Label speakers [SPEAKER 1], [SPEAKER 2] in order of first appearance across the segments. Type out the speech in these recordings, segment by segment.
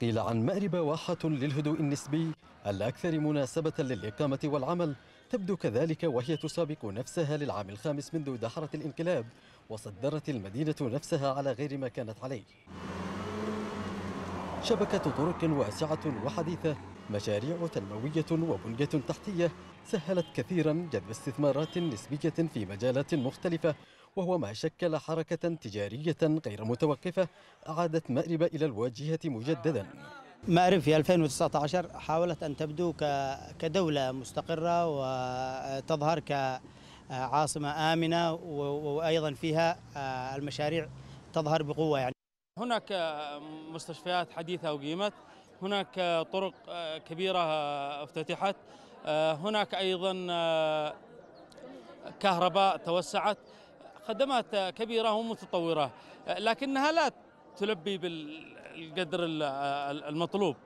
[SPEAKER 1] قيل عن مأرب واحة للهدوء النسبي الأكثر مناسبة للإقامة والعمل تبدو كذلك وهي تسابق نفسها للعام الخامس منذ دحرة الانقلاب وصدرت المدينة نفسها على غير ما كانت عليه شبكة طرق واسعة وحديثة مشاريع تنموية وبنية تحتية سهلت كثيرا جذب استثمارات نسبية في مجالات مختلفة وهو ما شكل حركة تجارية غير متوقفة أعادت مأرب إلى الواجهة
[SPEAKER 2] مجددا مأرب في 2019 حاولت أن تبدو كدولة مستقرة وتظهر كعاصمة آمنة وأيضا فيها المشاريع تظهر بقوة يعني
[SPEAKER 3] هناك مستشفيات حديثة أقيمت هناك طرق كبيرة افتتحت هناك أيضا كهرباء توسعت خدمات كبيرة ومتطورة لكنها لا تلبي بالقدر المطلوب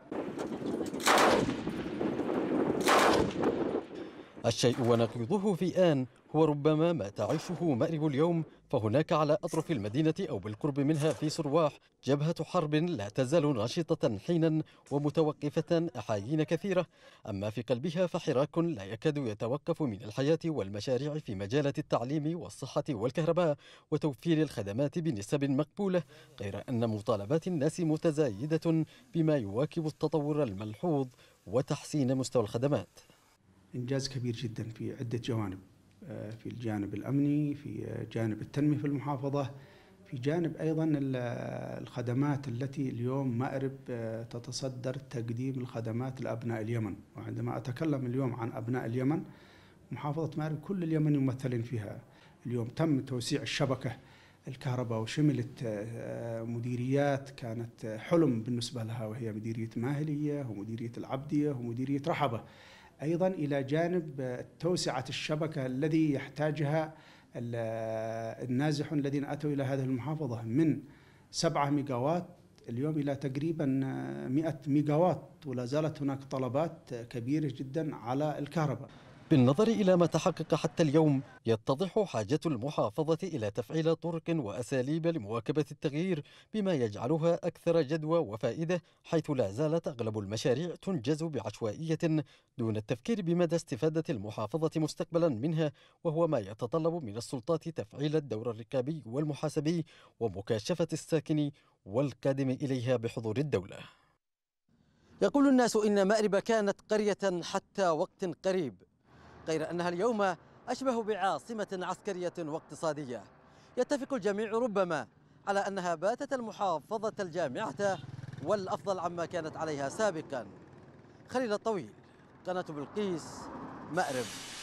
[SPEAKER 1] الشيء ونقيضه في آن هو ربما ما تعيشه مأرب اليوم فهناك على أطرف المدينة أو بالقرب منها في سرواح جبهة حرب لا تزال نشطة حينا ومتوقفة أحايين كثيرة أما في قلبها فحراك لا يكاد يتوقف من الحياة والمشاريع في مجال التعليم والصحة والكهرباء وتوفير الخدمات بنسب مقبولة غير أن مطالبات الناس متزايدة بما يواكب التطور الملحوظ وتحسين مستوى الخدمات
[SPEAKER 2] إنجاز كبير جدا في عدة جوانب آه، في الجانب الأمني في جانب التنمية في المحافظة في جانب أيضا الخدمات التي اليوم مأرب آه، تتصدر تقديم الخدمات لأبناء اليمن وعندما أتكلم اليوم عن أبناء اليمن محافظة مأرب كل اليمن يمثلين فيها اليوم تم توسيع الشبكة الكهرباء وشملت آه، مديريات كانت حلم بالنسبة لها وهي مديرية ماهلية ومديرية العبدية ومديرية رحبة ايضا الى جانب توسعه الشبكه الذي يحتاجها النازحون الذين اتوا الى هذه المحافظه من 7 ميجاوات اليوم الى تقريبا 100 ميجاوات ولا زالت هناك طلبات كبيره جدا على الكهرباء بالنظر إلى ما تحقق حتى اليوم يتضح حاجة المحافظة
[SPEAKER 1] إلى تفعيل طرق وأساليب لمواكبة التغيير بما يجعلها أكثر جدوى وفائدة حيث لا زالت أغلب المشاريع تنجز بعشوائية دون التفكير بمدى استفادة المحافظة مستقبلا منها وهو ما يتطلب من السلطات تفعيل الدور الركابي والمحاسبي ومكاشفة الساكن والقادم إليها بحضور الدولة يقول الناس إن مأرب كانت قرية حتى وقت
[SPEAKER 4] قريب غير أنها اليوم أشبه بعاصمة عسكرية واقتصادية يتفق الجميع ربما على أنها باتت المحافظة الجامعة والأفضل عما كانت عليها سابقا خليل الطويل قناة بلقيس مأرب